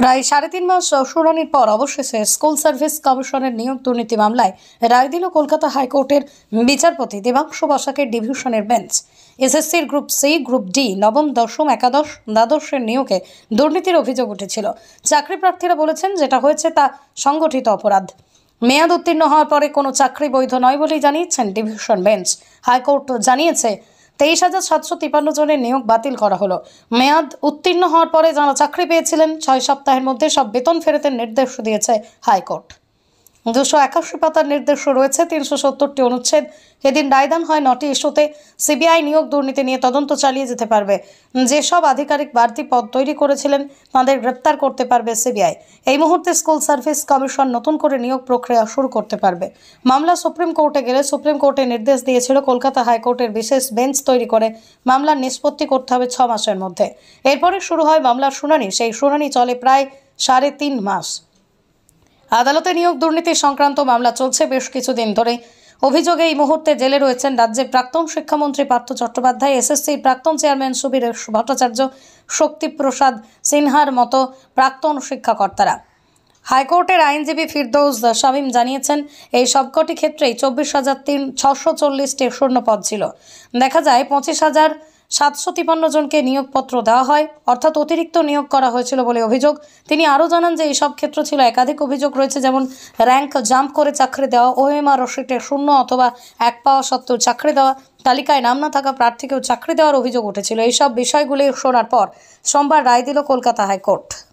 প্রায় সাড়ে তিন মাস শুনানির পর অবশেষে স্কুল সার্ভিস কমিশনের নিয়োগ দুর্নীতি মামলায় রায় দিল কলকাতা হাইকোর্টের বিচারপতি দেবাংশু বসাকের ডিভিশনের বেঞ্চ এসএসসির গ্রুপ সি গ্রুপ ডি নবম দশম একাদশ দ্বাদশের নিয়োগে দুর্নীতির অভিযোগ উঠেছিল চাকরি প্রার্থীরা বলেছেন যেটা হয়েছে তা সংগঠিত অপরাধ মেয়াদ উত্তীর্ণ হওয়ার পরে কোনো চাকরি বৈধ নয় বলেই জানিয়েছেন ডিভিশন বেঞ্চ হাইকোর্ট জানিয়েছে তেইশ হাজার সাতশো তিপান্ন জনের নিয়োগ বাতিল করা হলো মেয়াদ উত্তীর্ণ হওয়ার পরে যারা চাকরি পেয়েছিলেন ছয় সপ্তাহের মধ্যে সব বেতন ফেরতের নির্দেশ দিয়েছে হাইকোর্ট দুশো একাশি পাতার নির্দেশ রয়েছে তিনশো সত্তরটি অনুচ্ছেদ এদিন রায়দান হয় নটি ইস্যুতে সিবিআই নিয়োগ দুর্নীতি নিয়ে তদন্ত চালিয়ে যেতে পারবে যেসব আধিকারিক বাড়তি পদ তৈরি করেছিলেন তাদের গ্রেপ্তার করতে পারবে সিবিআই এই মুহূর্তে স্কুল সার্ভিস কমিশন নতুন করে নিয়োগ প্রক্রিয়া শুরু করতে পারবে মামলা সুপ্রিম কোর্টে গেলে সুপ্রিম কোর্টে নির্দেশ দিয়েছিল কলকাতা হাইকোর্টের বিশেষ বেঞ্চ তৈরি করে মামলার নিষ্পত্তি করতে হবে ছ মাসের মধ্যে এরপরে শুরু হয় মামলার শুনানি সেই শুনানি চলে প্রায় সাড়ে তিন মাস আদালতে নিয়োগ দুর্নীতি সংক্রান্ত মামলা চলছে বেশ কিছুদিন ধরে অভিযোগে এই মুহূর্তে জেলে রয়েছেন রাজ্যের প্রাক্তন শিক্ষামন্ত্রী পার্থ চট্টোপাধ্যায় এসএসসির প্রাক্তন চেয়ারম্যান সুবীর ভট্টাচার্য শক্তিপ্রসাদ সিনহার মতো প্রাক্তন শিক্ষাকর্তারা হাইকোর্টের আইনজীবী ফিরদৌস শামীম জানিয়েছেন এই সবকটি ক্ষেত্রেই চব্বিশ হাজার তিন ছশো চল্লিশটি শূন্যপদ ছিল দেখা যায় পঁচিশ হাজার সাতশো তিপান্ন জনকে নিয়োগপত্র দেওয়া হয় অর্থাৎ অতিরিক্ত নিয়োগ করা হয়েছিল বলে অভিযোগ তিনি আরও জানান যে এইসব ক্ষেত্র ছিল একাধিক অভিযোগ রয়েছে যেমন র্যাঙ্ক জাম্প করে চাকরি দেওয়া ওএমআর রসিটে শূন্য অথবা এক পাওয়া সত্ত্বেও চাকরি দেওয়া তালিকায় নাম না থাকা প্রার্থীকেও চাকরি দেওয়ার অভিযোগ উঠেছিল এইসব বিষয়গুলি শোনার পর সোমবার রায় দিল কলকাতা হাইকোর্ট